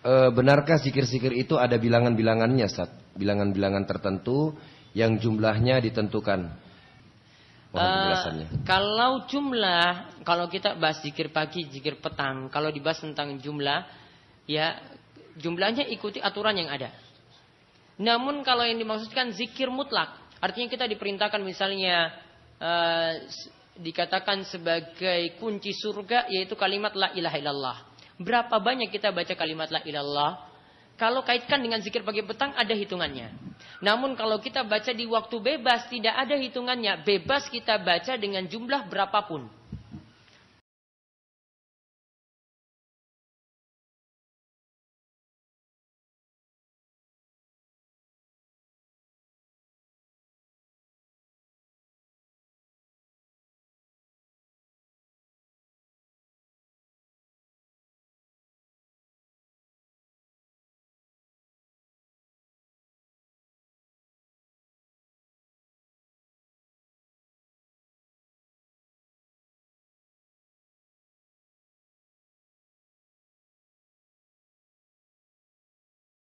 e, benarkah zikir-zikir itu ada bilangan-bilangannya, Ustaz? Bilangan-bilangan tertentu yang jumlahnya ditentukan. Uh, kalau jumlah, kalau kita bahas zikir pagi, zikir petang, kalau dibahas tentang jumlah, ya jumlahnya ikuti aturan yang ada. Namun kalau yang dimaksudkan zikir mutlak, artinya kita diperintahkan misalnya uh, dikatakan sebagai kunci surga yaitu kalimat la ilaha illallah. Berapa banyak kita baca kalimat la ilallah? Kalau kaitkan dengan zikir pagi petang ada hitungannya. Namun kalau kita baca di waktu bebas tidak ada hitungannya. Bebas kita baca dengan jumlah berapapun.